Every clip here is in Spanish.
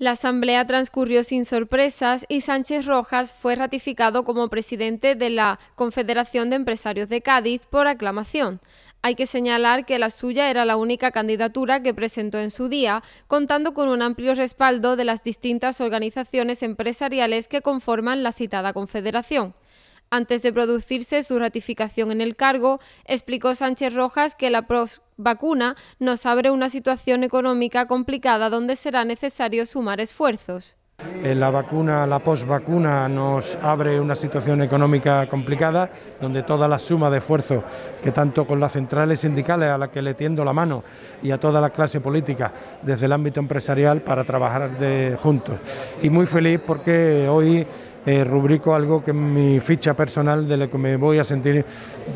La asamblea transcurrió sin sorpresas y Sánchez Rojas fue ratificado como presidente de la Confederación de Empresarios de Cádiz por aclamación. Hay que señalar que la suya era la única candidatura que presentó en su día, contando con un amplio respaldo de las distintas organizaciones empresariales que conforman la citada confederación. Antes de producirse su ratificación en el cargo, explicó Sánchez Rojas que la vacuna nos abre una situación económica complicada donde será necesario sumar esfuerzos. Eh, la vacuna, la postvacuna, nos abre una situación económica complicada, donde toda la suma de esfuerzos que tanto con las centrales sindicales a las que le tiendo la mano y a toda la clase política desde el ámbito empresarial para trabajar de, juntos. Y muy feliz porque hoy eh, rubrico algo que en mi ficha personal de la que me voy a sentir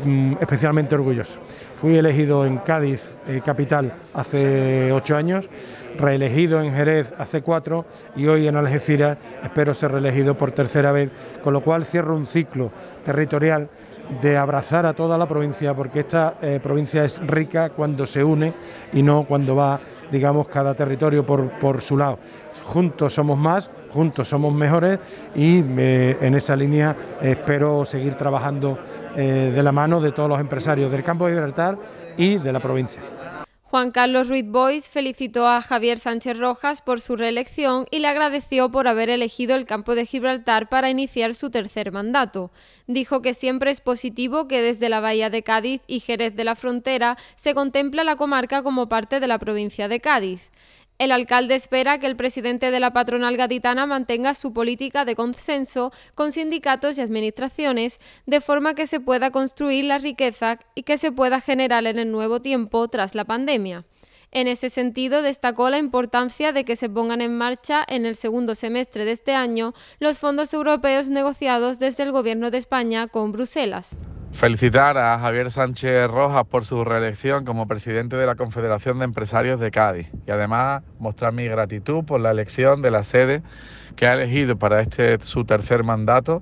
mm, especialmente orgulloso. Fui elegido en Cádiz, eh, capital, hace ocho años, reelegido en Jerez hace cuatro y hoy en Algeciras espero ser reelegido por tercera vez, con lo cual cierro un ciclo territorial de abrazar a toda la provincia, porque esta eh, provincia es rica cuando se une y no cuando va, digamos, cada territorio por, por su lado. Juntos somos más, juntos somos mejores y eh, en esa línea espero seguir trabajando eh, de la mano de todos los empresarios del campo de Gibraltar y de la provincia. Juan Carlos Ruiz Bois felicitó a Javier Sánchez Rojas por su reelección y le agradeció por haber elegido el campo de Gibraltar para iniciar su tercer mandato. Dijo que siempre es positivo que desde la Bahía de Cádiz y Jerez de la Frontera se contempla la comarca como parte de la provincia de Cádiz. El alcalde espera que el presidente de la patronal gaditana mantenga su política de consenso con sindicatos y administraciones, de forma que se pueda construir la riqueza y que se pueda generar en el nuevo tiempo tras la pandemia. En ese sentido, destacó la importancia de que se pongan en marcha en el segundo semestre de este año los fondos europeos negociados desde el Gobierno de España con Bruselas felicitar a Javier Sánchez Rojas por su reelección como presidente de la Confederación de Empresarios de Cádiz y además mostrar mi gratitud por la elección de la sede que ha elegido para este su tercer mandato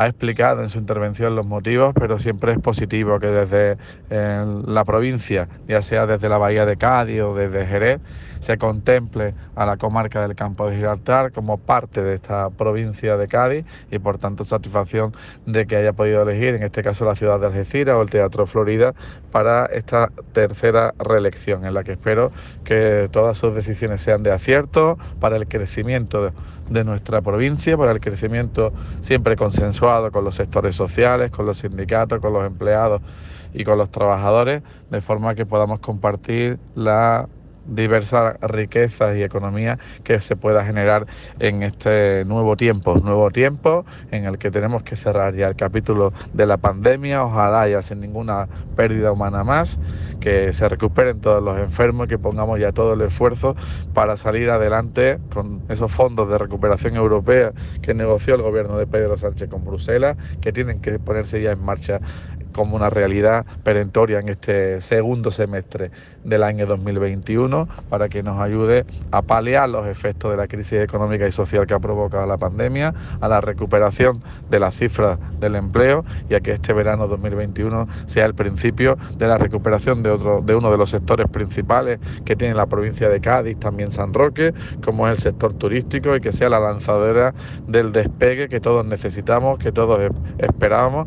ha explicado en su intervención los motivos, pero siempre es positivo que desde eh, la provincia, ya sea desde la Bahía de Cádiz o desde Jerez, se contemple a la comarca del Campo de Gibraltar como parte de esta provincia de Cádiz y por tanto satisfacción de que haya podido elegir, en este caso la ciudad de Algeciras o el Teatro Florida, para esta tercera reelección, en la que espero que todas sus decisiones sean de acierto para el crecimiento de, nuestra provincia, para el crecimiento siempre consensual con los sectores sociales, con los sindicatos, con los empleados y con los trabajadores, de forma que podamos compartir la diversas riquezas y economía que se pueda generar en este nuevo tiempo, nuevo tiempo en el que tenemos que cerrar ya el capítulo de la pandemia, ojalá ya sin ninguna pérdida humana más, que se recuperen todos los enfermos, que pongamos ya todo el esfuerzo para salir adelante con esos fondos de recuperación europea que negoció el gobierno de Pedro Sánchez con Bruselas, que tienen que ponerse ya en marcha como una realidad perentoria en este segundo semestre del año 2021 para que nos ayude a paliar los efectos de la crisis económica y social que ha provocado la pandemia, a la recuperación de las cifras del empleo y a que este verano 2021 sea el principio de la recuperación de, otro, de uno de los sectores principales que tiene la provincia de Cádiz, también San Roque, como es el sector turístico y que sea la lanzadera del despegue que todos necesitamos, que todos esperamos.